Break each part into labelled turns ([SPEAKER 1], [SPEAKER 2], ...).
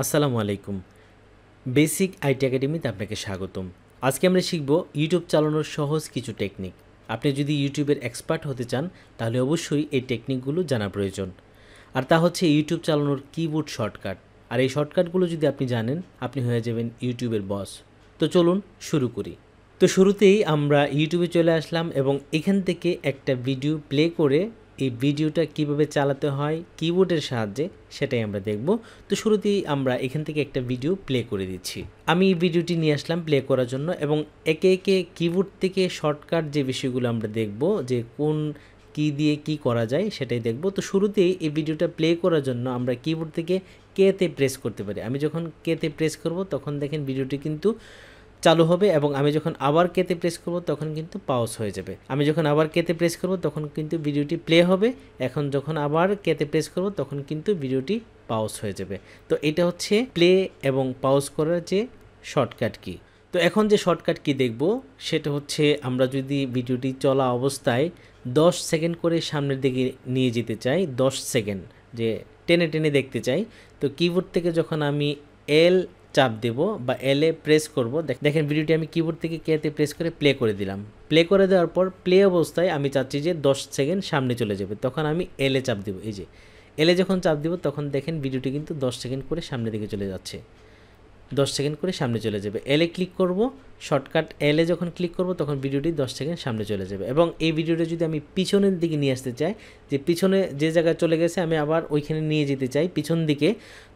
[SPEAKER 1] আসসালামু আলাইকুম basic IT একাডেমিতে আপনাকে স্বাগতম আজকে আমরা শিখব ইউটিউব চালানোর সহজ কিছু টেকনিক আপনি যদি ইউটিউবের এক্সপার্ট হতে চান তাহলে অবশ্যই এই টেকনিকগুলো জানা প্রয়োজন আর তা হচ্ছে ইউটিউব চালানোর কিবোর্ড শর্টকাট আর এই শর্টকাটগুলো যদি আপনি জানেন আপনি হয়ে যাবেন ইউটিউবের বস তো চলুন শুরু করি তো শুরুতেই আমরা ইউটিউবে চলে আসলাম এবং এখান থেকে একটা ভিডিও প্লে করে এই ভিডিওটা কিভাবে চালাতে হয় কিবোর্ডের সাহায্যে সেটাই আমরা দেখব তো শুরুতেই আমরা এখান থেকে একটা ভিডিও প্লে করে দিচ্ছি আমি এই ভিডিওটি নিয়ে আসলাম প্লে করার জন্য এবং একে একে কিবোর্ড থেকে শর্টকাট যে বিষয়গুলো আমরা দেখব যে কোন কি দিয়ে কি করা যায় সেটাই দেখব তো শুরুতেই এই ভিডিওটা প্লে করার জন্য আমরা কিবোর্ড থেকে কেতে প্রেস করতে পারি আমি যখন কেতে প্রেস করব তখন দেখেন ভিডিওটি কিন্তু চালু হবে এবং আমি যখন আবার কেতে প্রেস করব তখন কিন্তু পাউজ হয়ে যাবে আমি যখন আবার কেতে প্রেস করব তখন কিন্তু ভিডিওটি প্লে হবে এখন যখন আবার কেতে প্রেস করব তখন কিন্তু ভিডিওটি পাউজ হয়ে যাবে তো এটা হচ্ছে প্লে এবং পাউজ করার যে শর্টকাট কি তো এখন যে শর্টকাট কি দেখব সেটা হচ্ছে আমরা যদি ভিডিওটি চলা অবস্থায় 10 সেকেন্ড করে সামনের দিকে নিয়ে যেতে চাই 10 সেকেন্ড যে টেনে টেনে দেখতে চাই তো কিবোর্ড থেকে যখন আমি এল চাপ দেব বা এলে প্রেস করব দেখেন ভিডিওটি আমি কিবোর্ড থেকে কেতে প্রেস করে প্লে করে দিলাম প্লে করে দেওয়ার পর প্লে অবস্থায় আমি চাচ্ছি যে 10 সেকেন্ড সামনে চলে যাবে তখন আমি এলে চাপ দেব এই যে এলে যখন চাপ দিব তখন দেখেন ভিডিওটি কিন্তু দশ সেকেন্ড করে সামনে দিকে চলে যাচ্ছে দশ সেকেন্ড করে সামনে চলে যাবে এলে ক্লিক করব শর্টকাট এলে যখন ক্লিক করব তখন ভিডিওটি দশ সেকেন্ড সামনে চলে যাবে এবং এই ভিডিওটা যদি আমি পিছনের দিকে নিয়ে আসতে চাই যে পিছনে যে জায়গায় চলে গেছে আমি আবার ওইখানে নিয়ে যেতে চাই পিছন দিকে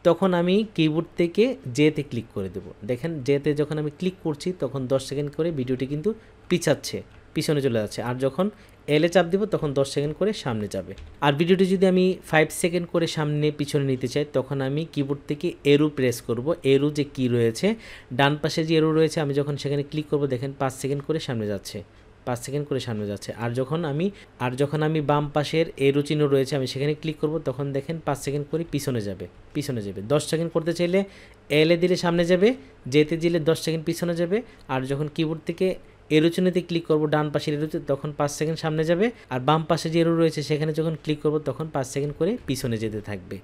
[SPEAKER 1] তখন আমি কিবোর্ড থেকে জেতে ক্লিক করে দেব দেখেন জেতে যখন আমি ক্লিক করছি তখন দশ সেকেন্ড করে ভিডিওটি কিন্তু পিছাচ্ছে পিছনে চলে যাচ্ছে আর যখন এলে চাপ দিব তখন 10 সেকেন্ড করে সামনে যাবে আর ভিডিওটি যদি আমি 5 সেকেন্ড করে সামনে পিছনে নিতে চাই তখন আমি কিবোর্ড থেকে এরু প্রেস করব এরু যে কি রয়েছে ডান পাশে যে এরু রয়েছে আমি যখন সেখানে ক্লিক করব দেখেন 5 সেকেন্ড করে সামনে যাচ্ছে পাঁচ সেকেন্ড করে সামনে যাচ্ছে আর যখন আমি আর যখন আমি বাম পাশের এরো চিহ্ন রয়েছে আমি সেখানে ক্লিক করব তখন দেখেন পাঁচ সেকেন্ড করে পিছনে যাবে পিছনে যাবে দশ সেকেন্ড করতে চাইলে এলে দিলে সামনে যাবে যেতে দিলে দশ সেকেন্ড পিছনে যাবে আর যখন কিবোর্ড থেকে এরোচনেতে ক্লিক করব ডান পাশের এরোতে তখন পাঁচ সেকেন্ড সামনে যাবে আর বাম পাশে যে এরো রয়েছে সেখানে যখন ক্লিক করব তখন পাঁচ সেকেন্ড করে পিছনে যেতে থাকবে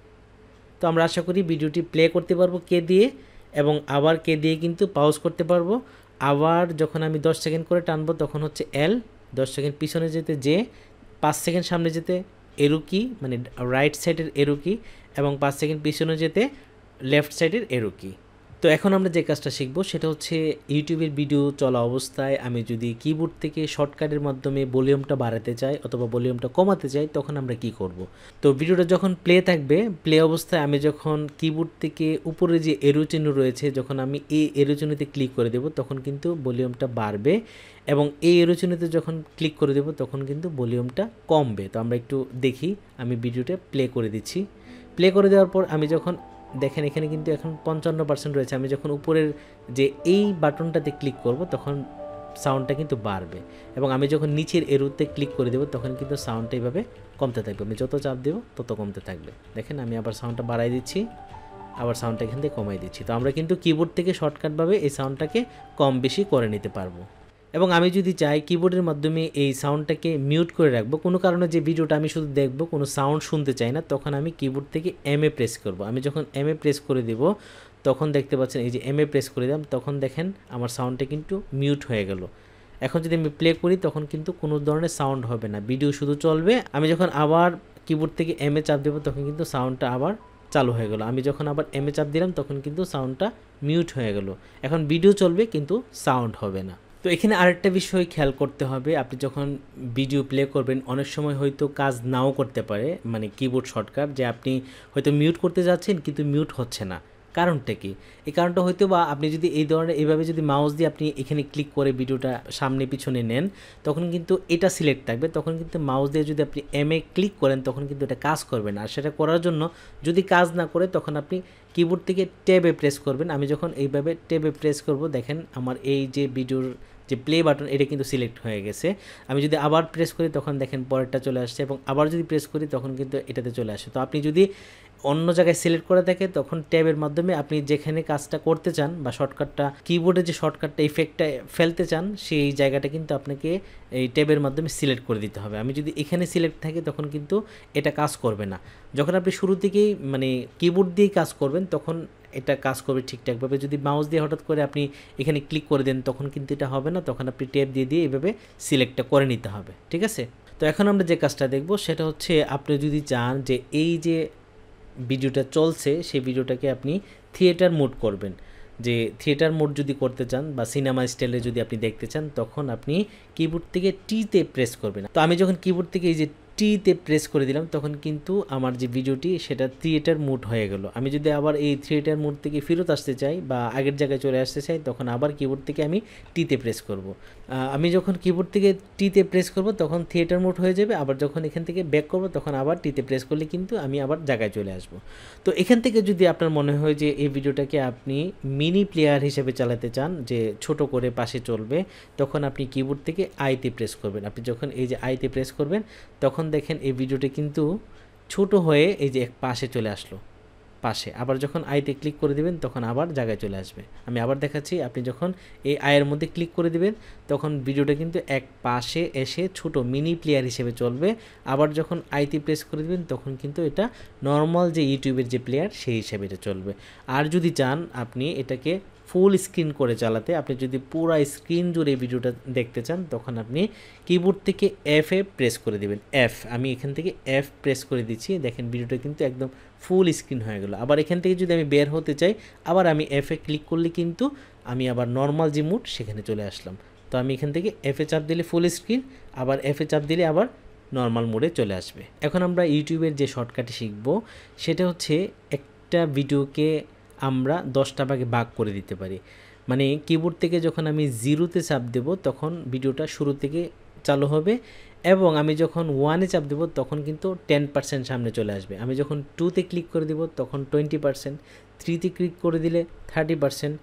[SPEAKER 1] তো আমরা আশা করি ভিডিওটি প্লে করতে পারবো কে দিয়ে এবং আবার কে দিয়ে কিন্তু পাউজ করতে পারবো আবার যখন আমি 10 সেকেন্ড করে টানবো তখন হচ্ছে এল 10 সেকেন্ড পিছনে যেতে যে 5 সেকেন্ড সামনে যেতে এরুকি মানে রাইট সাইডের এরুকি এবং 5 সেকেন্ড পিছনে যেতে লেফট সাইডের এরুকি তো এখন আমরা যে কাজটা শিখব সেটা হচ্ছে ইউটিউবের ভিডিও চলা অবস্থায় আমি যদি কিবোর্ড থেকে শর্টকাটের মাধ্যমে ভলিউমটা বাড়াতে চাই অথবা ভলিউমটা কমাতে চাই তখন আমরা কি করব। তো ভিডিওটা যখন প্লে থাকবে প্লে অবস্থায় আমি যখন কিবোর্ড থেকে উপরে যে এরো চিহ্ন রয়েছে যখন আমি এই এরো চিহ্নতে ক্লিক করে দেব তখন কিন্তু ভলিউমটা বাড়বে এবং এই এরো চিহ্নতে যখন ক্লিক করে দেব তখন কিন্তু ভলিউমটা কমবে তো আমরা একটু দেখি আমি ভিডিওটা প্লে করে দিচ্ছি প্লে করে দেওয়ার পর আমি যখন দেখেন এখানে কিন্তু এখন পঞ্চান্ন পার্সেন্ট রয়েছে আমি যখন উপরের যে এই বাটনটাতে ক্লিক করব তখন সাউন্ডটা কিন্তু বাড়বে এবং আমি যখন নিচের এরুতে ক্লিক করে দেবো তখন কিন্তু সাউন্ডটা এইভাবে কমতে থাকবে আমি যত চাপ দেবো তত কমতে থাকবে দেখেন আমি আবার সাউন্ডটা বাড়াই দিচ্ছি আবার সাউন্ডটা এখান থেকে কমাই দিচ্ছি তো আমরা কিন্তু কিবোর্ড থেকে শর্টকাটভাবে এই সাউন্ডটাকে কম বেশি করে নিতে পারবো এবং আমি যদি চাই কিবোর্ডের মাধ্যমে এই সাউন্ডটাকে মিউট করে রাখবো কোনো কারণে যে ভিডিওটা আমি শুধু দেখব কোনো সাউন্ড শুনতে চাই না তখন আমি কিবোর্ড থেকে এম এ প্রেস করব আমি যখন এম এ প্রেস করে দেব তখন দেখতে পাচ্ছেন এই যে এম এ প্রেস করে দিলাম তখন দেখেন আমার সাউন্ডটা কিন্তু মিউট হয়ে গেল এখন যদি আমি প্লে করি তখন কিন্তু কোনো ধরনের সাউন্ড হবে না ভিডিও শুধু চলবে আমি যখন আবার কিবোর্ড থেকে এম এ চাপ দেবো তখন কিন্তু সাউন্ডটা আবার চালু হয়ে গেল আমি যখন আবার এম এ চাপ দিলাম তখন কিন্তু সাউন্ডটা মিউট হয়ে গেল এখন ভিডিও চলবে কিন্তু সাউন্ড হবে না তো এখানে আরেকটা বিষয় খেয়াল করতে হবে আপনি যখন ভিডিও প্লে করবেন অনেক সময় হয়তো কাজ নাও করতে পারে মানে কিবোর্ড শর্টকাট যে আপনি হয়তো মিউট করতে যাচ্ছেন কিন্তু মিউট হচ্ছে না কারণটা কি এই কারণটা হয়তো বা আপনি যদি এই ধরনের এইভাবে যদি মাউস দিয়ে আপনি এখানে ক্লিক করে ভিডিওটা সামনে পিছনে নেন তখন কিন্তু এটা সিলেক্ট থাকবে তখন কিন্তু মাউস দিয়ে যদি আপনি এম এ ক্লিক করেন তখন কিন্তু এটা কাজ করবে না আর সেটা করার জন্য যদি কাজ না করে তখন আপনি কিবোর্ড থেকে ট্যাবে প্রেস করবেন আমি যখন এইভাবে ট্যাবে প্রেস করব দেখেন আমার এই যে ভিডিওর যে প্লে বাটন এটা কিন্তু সিলেক্ট হয়ে গেছে আমি যদি আবার প্রেস করি তখন দেখেন পরেরটা চলে আসছে এবং আবার যদি প্রেস করি তখন কিন্তু এটাতে চলে আসে তো আপনি যদি অন্য জায়গায় সিলেক্ট করে থাকে তখন ট্যাবের মাধ্যমে আপনি যেখানে কাজটা করতে চান বা শর্টকাটটা কিবোর্ডে যে শর্টকাটটা ইফেক্টটা ফেলতে চান সেই জায়গাটা কিন্তু আপনাকে এই ট্যাবের মাধ্যমে সিলেক্ট করে দিতে হবে আমি যদি এখানে সিলেক্ট থাকি তখন কিন্তু এটা কাজ করবে না যখন আপনি শুরু থেকেই মানে কিবোর্ড দিয়ে কাজ করবেন তখন এটা কাজ করবে ঠিকঠাকভাবে যদি মাউস দিয়ে হঠাৎ করে আপনি এখানে ক্লিক করে দেন তখন কিন্তু এটা হবে না তখন আপনি ট্যাব দিয়ে দিয়ে এভাবে সিলেক্টটা করে নিতে হবে ঠিক আছে তো এখন আমরা যে কাজটা দেখব সেটা হচ্ছে আপনি যদি চান যে এই যে ভিডিওটা চলছে সেই ভিডিওটাকে আপনি থিয়েটার মোড করবেন যে থিয়েটার মোড যদি করতে চান বা সিনেমা স্টাইলে যদি আপনি দেখতে চান তখন আপনি কিবোর্ড থেকে টিতে প্রেস করবেন তো আমি যখন কিবোর্ড থেকে এই যে টিতে প্রেস করে দিলাম তখন কিন্তু আমার যে ভিডিওটি সেটা থিয়েটার মুড হয়ে গেল আমি যদি আবার এই থিয়েটার মুড থেকে ফেরত আসতে চাই বা আগের জায়গায় চলে আসতে চাই তখন আবার কিবোর্ড থেকে আমি টিতে প্রেস করব। আমি যখন কিবোর্ড থেকে টিতে প্রেস করব তখন থিয়েটার মুড হয়ে যাবে আবার যখন এখান থেকে ব্যাক করব তখন আবার টিতে প্রেস করলে কিন্তু আমি আবার জায়গায় চলে আসব তো এখান থেকে যদি আপনার মনে হয় যে এই ভিডিওটাকে আপনি মিনি প্লেয়ার হিসেবে চালাতে চান যে ছোট করে পাশে চলবে তখন আপনি কিবোর্ড থেকে আইতে প্রেস করবেন আপনি যখন এই যে আইতে প্রেস করবেন তখন দেখেন এই ভিডিওটি কিন্তু ছোট হয়ে এই যে এক পাশে চলে আসলো পাশে আবার যখন আইতে ক্লিক করে দিবেন তখন আবার জায়গায় চলে আসবে আমি আবার দেখাচ্ছি আপনি যখন এই আয়ের মধ্যে ক্লিক করে দিবেন তখন ভিডিওটা কিন্তু এক পাশে এসে ছোট মিনি প্লেয়ার হিসেবে চলবে আবার যখন আইতে প্রেস করে দিবেন তখন কিন্তু এটা নর্মাল যে ইউটিউবের যে প্লেয়ার সেই হিসেবে এটা চলবে আর যদি চান আপনি এটাকে ফুল স্ক্রিন করে চালাতে আপনি যদি পুরো স্ক্রিন জুড়ে ভিডিওটা দেখতে চান তখন আপনি কিবোর্ড থেকে এফ এ প্রেস করে দেবেন এফ আমি এখান থেকে এফ প্রেস করে দিচ্ছি দেখেন ভিডিওটা কিন্তু একদম ফুল স্ক্রিন হয়ে গেল আবার এখান থেকে যদি আমি বের হতে চাই আবার আমি এফ এ ক্লিক করলে কিন্তু আমি আবার নর্মাল যে মুড সেখানে চলে আসলাম তো আমি এখান থেকে এফ এ চাপ দিলে ফুল স্ক্রিন আবার এফ এ চাপ দিলে আবার নর্মাল মোডে চলে আসবে এখন আমরা ইউটিউবের যে শর্টকাটে শিখব সেটা হচ্ছে একটা ভিডিওকে আমরা দশটা ভাগে ভাগ করে দিতে পারি মানে কিবোর্ড থেকে যখন আমি জিরোতে চাপ দেব তখন ভিডিওটা শুরু থেকে চালু হবে এবং আমি যখন ওয়ানে চাপ দেব তখন কিন্তু টেন পার্সেন্ট সামনে চলে আসবে আমি যখন টুতে ক্লিক করে দেব তখন টোয়েন্টি পার্সেন্ট থ্রিতে ক্লিক করে দিলে থার্টি পার্সেন্ট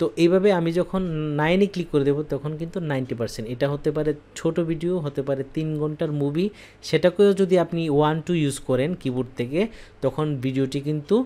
[SPEAKER 1] তো এইভাবে আমি যখন নাইনে ক্লিক করে দেবো তখন কিন্তু নাইনটি পার্সেন্ট এটা হতে পারে ছোট ভিডিও হতে পারে তিন ঘন্টার মুভি সেটাকেও যদি আপনি ওয়ান টু ইউজ করেন কিবোর্ড থেকে তখন ভিডিওটি কিন্তু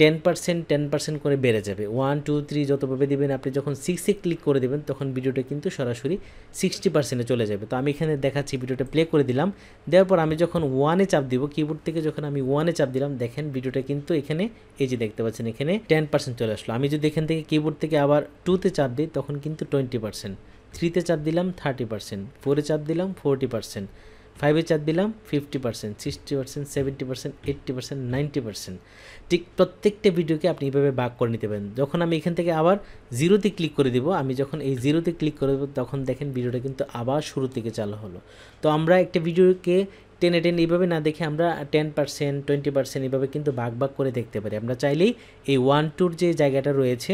[SPEAKER 1] টেন পার্সেন্ট টেন পার্সেন্ট করে বেড়ে যাবে ওয়ান টু থ্রি যতভাবে দেবেন আপনি যখন সিক্সে ক্লিক করে দেবেন তখন ভিডিওটা কিন্তু সরাসরি সিক্সটি পার্সেন্টে চলে যাবে তো আমি এখানে দেখাচ্ছি ভিডিওটা প্লে করে দিলাম দেওয়ার পর আমি যখন ওয়ানে চাপ দিব কিবোর্ড থেকে যখন আমি ওয়ানে চাপ দিলাম দেখেন ভিডিওটা কিন্তু এখানে এই যে দেখতে পাচ্ছেন এখানে টেন পার্সেন্ট চলে আসলো আমি যদি এখান থেকে কিবোর্ড থেকে আবার টুতে চাপ দিই তখন কিন্তু টোয়েন্টি পার্সেন্ট থ্রিতে চাপ দিলাম থার্টি পার্সেন্ট ফোরে চাপ দিলাম ফোরটি পার্সেন্ট ফাইভে চার দিলাম fifty percent sixty percent seventy percent eighty percent ninety percent ঠিক প্রত্যেকটা ভিডিওকে আপনি এইভাবে বাক করে নিতে পারেন যখন আমি এখান থেকে আবার জিরোতে ক্লিক করে দিব আমি যখন এই জিরোতে ক্লিক করে দেবো তখন দেখেন ভিডিওটা কিন্তু আবার শুরু থেকে চালু হলো তো আমরা একটা ভিডিওকে টেনে টেন এইভাবে না দেখে আমরা টেন পার্সেন্ট টোয়েন্টি পার্সেন্ট এইভাবে কিন্তু বাঘ বাঘ করে দেখতে পারি আমরা চাইলেই এই ওয়ান টুর যে জায়গাটা রয়েছে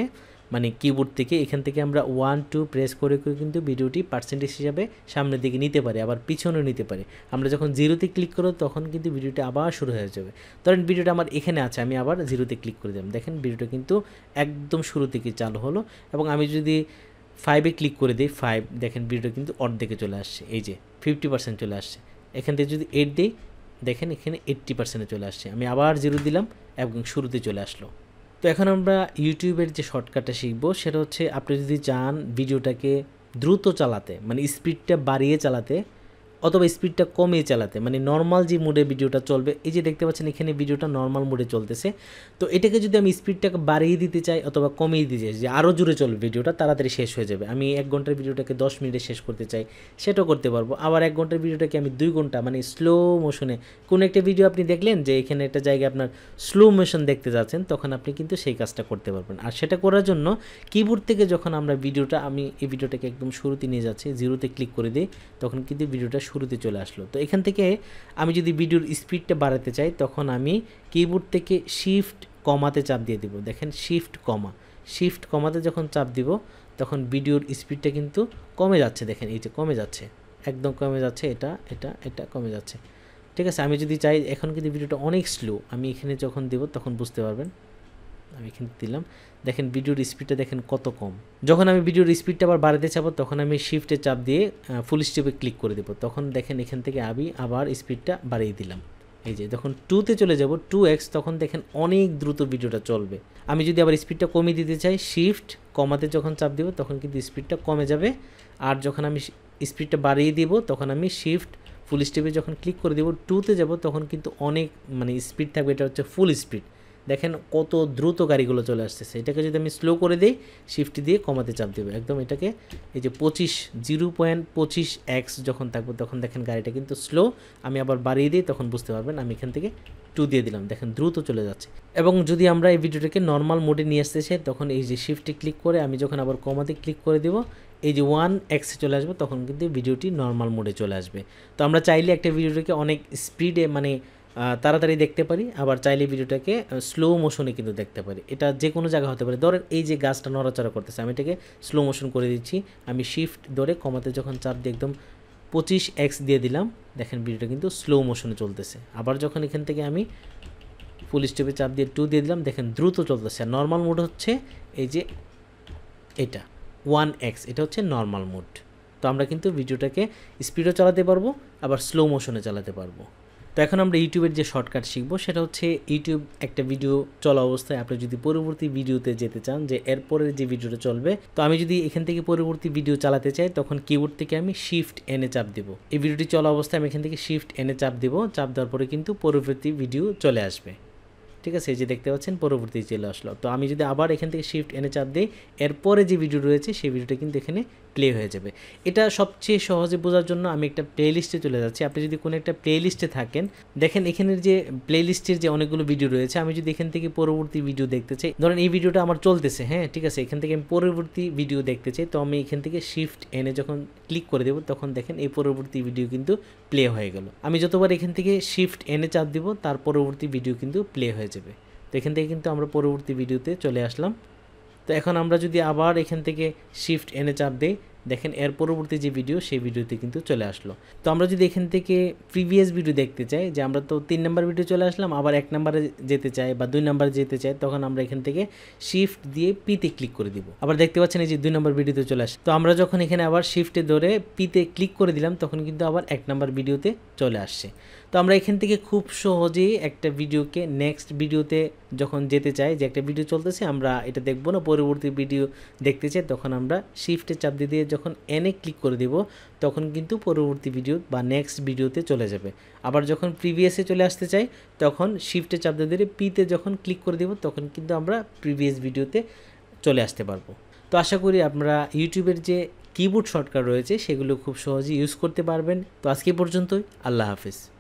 [SPEAKER 1] মানে কিবোর্ড থেকে এখান থেকে আমরা ওয়ান টু প্রেস করে করে কিন্তু ভিডিওটি পার্সেন্টেজ হিসাবে সামনের দিকে নিতে পারে আবার পিছনেও নিতে পারে আমরা যখন জিরোতে ক্লিক করো তখন কিন্তু ভিডিওটা আবার শুরু হয়ে যাবে ধরেন ভিডিওটা আমার এখানে আছে আমি আবার জিরোতে ক্লিক করে দিলাম দেখেন ভিডিওটা কিন্তু একদম শুরু থেকে চালু হলো এবং আমি যদি ফাইভে ক্লিক করে দিই ফাইভ দেখেন ভিডিও কিন্তু অর্ধেকে চলে আসছে এই যে ফিফটি পার্সেন্ট চলে আসছে এখান থেকে যদি এইট দিই দেখেন এখানে এইট্টি পার্সেন্টে চলে আসছে আমি আবার জিরো দিলাম এবং শুরুতে চলে আসলো তো এখন আমরা ইউটিউবের যে শর্টকাটটা শিখবো সেটা হচ্ছে আপনি যদি চান ভিডিওটাকে দ্রুত চালাতে মানে স্পিডটা বাড়িয়ে চালাতে অথবা স্পিডটা কমিয়ে চালাতে মানে নর্মাল যে মোডে ভিডিওটা চলবে এই যে দেখতে পাচ্ছেন এখানে ভিডিওটা নর্মাল মোডে চলতেছে তো এটাকে যদি আমি স্পিডটাকে বাড়িয়ে দিতে চাই অথবা কমিয়ে দিতে চাই যে আরও জোরে চলবে ভিডিওটা তাড়াতাড়ি শেষ হয়ে যাবে আমি এক ঘন্টার ভিডিওটাকে দশ মিনিটে শেষ করতে চাই সেটাও করতে পারবো আবার এক ঘন্টার ভিডিওটাকে আমি দুই ঘন্টা মানে স্লো মোশনে কোনো একটা ভিডিও আপনি দেখলেন যে এখানে একটা জায়গায় আপনার স্লো মোশন দেখতে যাচ্ছেন তখন আপনি কিন্তু সেই কাজটা করতে পারবেন আর সেটা করার জন্য কিবোর্ড থেকে যখন আমরা ভিডিওটা আমি এই ভিডিওটাকে একদম শুরুতে নিয়ে যাচ্ছি জিরোতে ক্লিক করে দিই তখন কিন্তু ভিডিওটা শুরুতে চলে আসলো তো এখান থেকে আমি যদি ভিডিওর স্পিডটা বাড়াতে চাই তখন আমি কিবোর্ড থেকে শিফট কমাতে চাপ দিয়ে দিব দেখেন শিফট কমা শিফট কমাতে যখন চাপ দিব তখন ভিডিওর স্পিডটা কিন্তু কমে যাচ্ছে দেখেন এই যে কমে যাচ্ছে একদম কমে যাচ্ছে এটা এটা এটা কমে যাচ্ছে ঠিক আছে আমি যদি চাই এখন কিন্তু ভিডিওটা অনেক স্লো আমি এখানে যখন দেব তখন বুঝতে পারবেন আমি এখানে দিলাম দেখেন ভিডিওর স্পিডটা দেখেন কত কম যখন আমি ভিডিওর স্পিডটা আবার বাড়াতে চাবো তখন আমি শিফটে চাপ দিয়ে ফুল স্টেপে ক্লিক করে দেবো তখন দেখেন এখান থেকে আমি আবার স্পিডটা বাড়িয়ে দিলাম এই যে যখন টুতে চলে যাব টু এক্স তখন দেখেন অনেক দ্রুত ভিডিওটা চলবে আমি যদি আবার স্পিডটা কমিয়ে দিতে চাই শিফট কমাতে যখন চাপ দেবো তখন কিন্তু স্পিডটা কমে যাবে আর যখন আমি স্পিডটা বাড়িয়ে দেব তখন আমি শিফট ফুল স্টেপে যখন ক্লিক করে দেবো টুতে যাব তখন কিন্তু অনেক মানে স্পিড থাকবে এটা হচ্ছে ফুল স্পিড দেখেন কত দ্রুত গাড়িগুলো চলে আসতেছে এটাকে যদি আমি স্লো করে দিই শিফট দিয়ে কমাতে চাপ দেবো একদম এটাকে এই যে পঁচিশ জিরো পয়েন্ট পঁচিশ এক্স যখন থাকবো তখন দেখেন গাড়িটা কিন্তু স্লো আমি আবার বাড়িয়ে দিই তখন বুঝতে পারবেন আমি এখান থেকে টু দিয়ে দিলাম দেখেন দ্রুত চলে যাচ্ছে এবং যদি আমরা এই ভিডিওটাকে নর্মাল মোডে নিয়ে আসতে চাই তখন এই যে শিফটে ক্লিক করে আমি যখন আবার কমাতে ক্লিক করে দেবো এই যে ওয়ান এক্সে চলে আসবে তখন কিন্তু ভিডিওটি নর্মাল মোডে চলে আসবে তো আমরা চাইলে একটা ভিডিওটাকে অনেক স্পিডে মানে তাড়াতাড়ি দেখতে পারি আবার চাইলে ভিডিওটাকে স্লো মোশনে কিন্তু দেখতে পারি এটা যে কোনো জায়গা হতে পারে ধরেন এই যে গাছটা নড়াচড়া করতেছে আমি এটাকে স্লো মোশন করে দিচ্ছি আমি শিফট ধরে কমাতে যখন চাপ দিয়ে একদম পঁচিশ এক্স দিয়ে দিলাম দেখেন ভিডিওটা কিন্তু স্লো মোশনে চলতেছে আবার যখন এখান থেকে আমি ফুল স্টেপে চাপ দিয়ে টু দিয়ে দিলাম দেখেন দ্রুত চলতেছে আর নর্মাল মোড হচ্ছে এই যে এটা ওয়ান এক্স এটা হচ্ছে নর্মাল মোড তো আমরা কিন্তু ভিডিওটাকে স্পিডও চালাতে পারবো আবার স্লো মোশনে চালাতে পারবো তো এখন আমরা ইউটিউবের যে শর্টকাট শিখব সেটা হচ্ছে ইউটিউব একটা ভিডিও চলা অবস্থায় আপনি যদি পরবর্তী ভিডিওতে যেতে চান যে এরপরের যে ভিডিওটা চলবে তো আমি যদি এখান থেকে পরবর্তী ভিডিও চালাতে চাই তখন কিবোর্ড থেকে আমি শিফট এনে চাপ দেব এই ভিডিওটি চলা অবস্থায় আমি এখান থেকে শিফট এনে চাপ দেব চাপ দেওয়ার পরে কিন্তু পরবর্তী ভিডিও চলে আসবে ঠিক আছে এই যে দেখতে পাচ্ছেন পরবর্তী চলে আসলো তো আমি যদি আবার এখান থেকে শিফট এনে চাপ দিই এরপরে যে ভিডিও রয়েছে সেই ভিডিওটা কিন্তু এখানে প্লে হয়ে যাবে এটা সবচেয়ে সহজে বোঝার জন্য আমি একটা প্লেলিস্টে চলে যাচ্ছি আপনি যদি কোনো একটা প্লেলিস্টে থাকেন দেখেন এখানের যে প্লেলিস্টের যে অনেকগুলো ভিডিও রয়েছে আমি যদি এখান থেকে পরবর্তী ভিডিও দেখতে চাই ধরেন এই ভিডিওটা আমার চলতেছে হ্যাঁ ঠিক আছে এখান থেকে আমি পরবর্তী ভিডিও দেখতে চাই তো আমি এখান থেকে শিফট এনে যখন ক্লিক করে দেবো তখন দেখেন এই পরবর্তী ভিডিও কিন্তু প্লে হয়ে গেল আমি যতবার এখান থেকে শিফট এনে চাপ দিব তার পরবর্তী ভিডিও কিন্তু প্লে হয়ে যাবে তো এখান থেকে কিন্তু আমরা পরবর্তী ভিডিওতে চলে আসলাম তো এখন আমরা যদি আবার এখান থেকে শিফট এনে চাপ দিই দেখেন এর পরবর্তী যে ভিডিও সেই ভিডিওতে কিন্তু চলে আসলো তো আমরা যদি এখান থেকে প্রিভিয়াস ভিডিও দেখতে চাই যে আমরা তো তিন নম্বর ভিডিও চলে আসলাম আবার এক নাম্বারে যেতে চাই বা দুই নাম্বারে যেতে চাই তখন আমরা এখান থেকে শিফট দিয়ে পিতে ক্লিক করে দিব আবার দেখতে পাচ্ছেন এই যে দুই নম্বর ভিডিওতে চলে আসে তো আমরা যখন এখানে আবার শিফটে ধরে পিতে ক্লিক করে দিলাম তখন কিন্তু আবার এক নম্বর ভিডিওতে চলে আসছে তো আমরা এখান থেকে খুব সহজেই একটা ভিডিওকে নেক্সট ভিডিওতে যখন যেতে চাই যে একটা ভিডিও চলতেছে আমরা এটা দেখব না পরবর্তী ভিডিও দেখতে চাই তখন আমরা শিফটে চাপ দিয়ে দিয়ে যখন এনে ক্লিক করে দেব তখন কিন্তু পরবর্তী ভিডিও বা নেক্সট ভিডিওতে চলে যাবে আবার যখন প্রিভিয়াসে চলে আসতে চাই তখন শিফটে চাপ দিয়ে দিয়ে পিতে যখন ক্লিক করে দেব তখন কিন্তু আমরা প্রিভিয়াস ভিডিওতে চলে আসতে পারবো তো আশা করি আপনারা ইউটিউবের যে কিবোর্ড শর্টকাট রয়েছে সেগুলো খুব সহজে ইউজ করতে পারবেন তো আজকে পর্যন্তই আল্লাহ হাফিজ